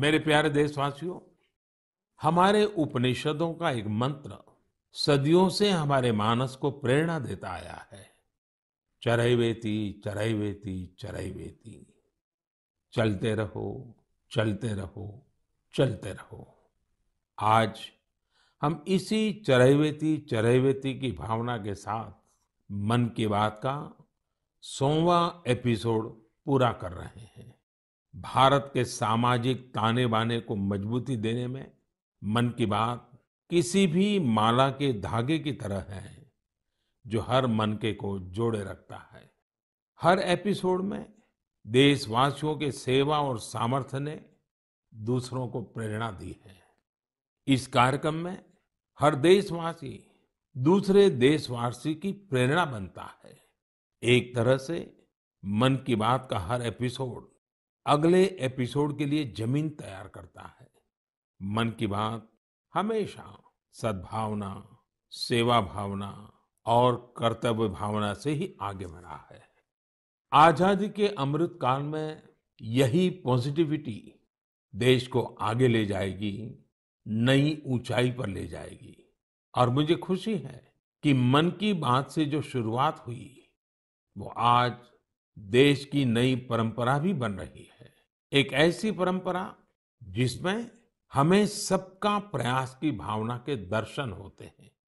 मेरे प्यारे देशवासियों हमारे उपनिषदों का एक मंत्र सदियों से हमारे मानस को प्रेरणा देता आया है चरैवेति चरई वेती चलते रहो चलते रहो चलते रहो आज हम इसी चरैवेति वेती की भावना के साथ मन की बात का सोवा एपिसोड पूरा कर रहे हैं भारत के सामाजिक ताने बाने को मजबूती देने में मन की बात किसी भी माला के धागे की तरह है जो हर मन के को जोड़े रखता है हर एपिसोड में देशवासियों के सेवा और सामर्थ्य ने दूसरों को प्रेरणा दी है इस कार्यक्रम में हर देशवासी दूसरे देशवासी की प्रेरणा बनता है एक तरह से मन की बात का हर एपिसोड अगले एपिसोड के लिए जमीन तैयार करता है मन की बात हमेशा सद्भावना सेवा भावना और कर्तव्य भावना से ही आगे बढ़ा है आजादी के अमृत काल में यही पॉजिटिविटी देश को आगे ले जाएगी नई ऊंचाई पर ले जाएगी और मुझे खुशी है कि मन की बात से जो शुरुआत हुई वो आज देश की नई परंपरा भी बन रही है एक ऐसी परंपरा जिसमें हमें सबका प्रयास की भावना के दर्शन होते हैं